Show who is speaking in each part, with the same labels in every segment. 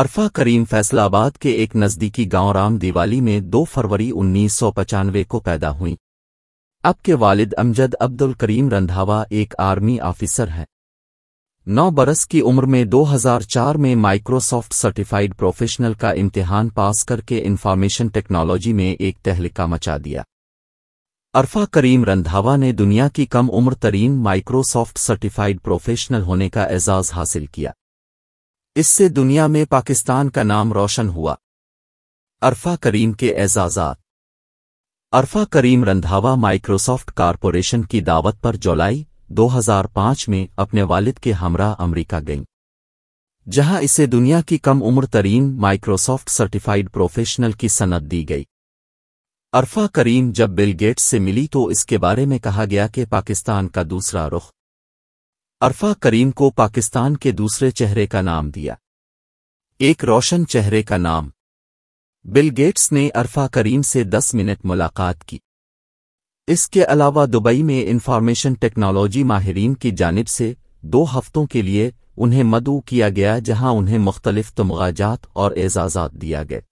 Speaker 1: अरफा करीम फैसलाबाद के एक नज़दीकी गांव राम दिवाली में 2 फरवरी उन्नीस सौ पचानवे को पैदा हुई अब के वालिद अमजद अब्दुल करीम रंधावा एक आर्मी ऑफिसर हैं नौ बरस की उम्र में 2004 में माइक्रोसॉफ्ट सर्टिफाइड प्रोफेशनल का इम्तिहान पास करके इन्फॉर्मेशन टेक्नोलॉजी में एक तहलिका मचा दिया अरफा करीम रंधावा ने दुनिया की कम उम्र तरीन माइक्रोसॉफ्ट सर्टिफाइड प्रोफेशनल होने का एजाज़ हासिल किया इससे दुनिया में पाकिस्तान का नाम रोशन हुआ अरफा करीम के एजाजात अरफा करीम रंधावा माइक्रोसॉफ्ट कारपोरेशन की दावत पर जुलाई 2005 में अपने वालिद के हमरा अमेरिका गईं जहां इसे दुनिया की कम उम्र तरीन माइक्रोसॉफ्ट सर्टिफाइड प्रोफेशनल की सनद दी गई अरफा करीम जब बिल गेट्स से मिली तो इसके बारे में कहा गया कि पाकिस्तान का दूसरा रुख अरफा करीम को पाकिस्तान के दूसरे चेहरे का नाम दिया एक रोशन चेहरे का नाम बिल गेट्स ने अरफा करीम से 10 मिनट मुलाकात की इसके अलावा दुबई में इंफॉर्मेशन टेक्नोलॉजी माहरीन की जानब से दो हफ्तों के लिए उन्हें मदू किया गया जहां उन्हें मुख्तलिफ तमगाजात और एजाजात दिया गए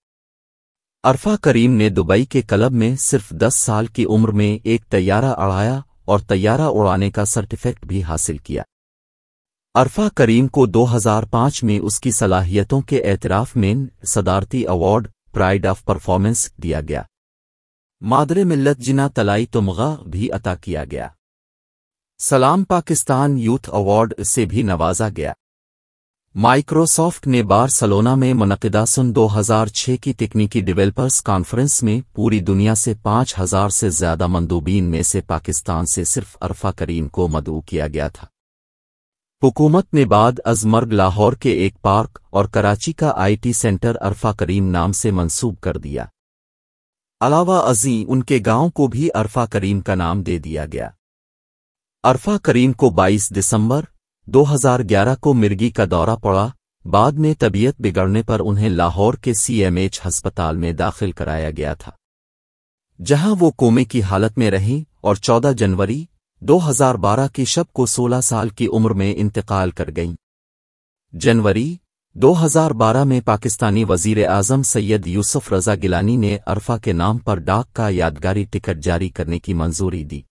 Speaker 1: अरफा करीम ने दुबई के क्लब में सिर्फ दस साल की उम्र में एक तैयारा अड़ाया और तैयारा उड़ाने का सर्टिफिकेट भी हासिल किया अरफा करीम को 2005 में उसकी सलाहियतों के एतराफ़ में सदारती अवार्ड प्राइड ऑफ परफॉर्मेंस दिया गया मादरे मिल्लत जिना तलाई तुमगा भी अता किया गया सलाम पाकिस्तान यूथ अवार्ड से भी नवाजा गया माइक्रोसॉफ्ट ने सलोना में मनदा सुन 2006 की तकनीकी डिवेलपर्स कॉन्फ्रेंस में पूरी दुनिया से 5000 से ज्यादा मंदूबीन में से पाकिस्तान से सिर्फ अरफा करीम को मदऊ किया गया था हुकूमत ने बाद अजमर्ग लाहौर के एक पार्क और कराची का आईटी सेंटर अरफा करीम नाम से मंसूब कर दिया अलावा अजी उनके गांव को भी अरफा करीम का नाम दे दिया गया अरफा करीम को 22 दिसंबर 2011 को मिर्गी का दौरा पड़ा बाद में तबीयत बिगड़ने पर उन्हें लाहौर के सीएमएच अस्पताल में दाखिल कराया गया था जहां वो कोमे की हालत में रहीं और 14 जनवरी 2012 की शब को 16 साल की उम्र में इंतकाल कर गईं जनवरी 2012 में पाकिस्तानी वजीर आजम सैयद यूसुफ रजा गिलानी ने अरफा के नाम पर डाक का यादगारी टिकट जारी करने की मंजूरी दी